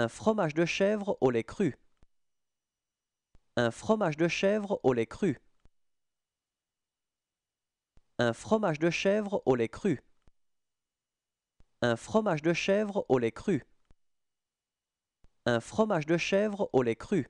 Un fromage de chèvre au lait cru. Un fromage de chèvre au lait cru. Un fromage de chèvre au lait cru. Un fromage de chèvre au lait cru. Un fromage de chèvre au lait cru.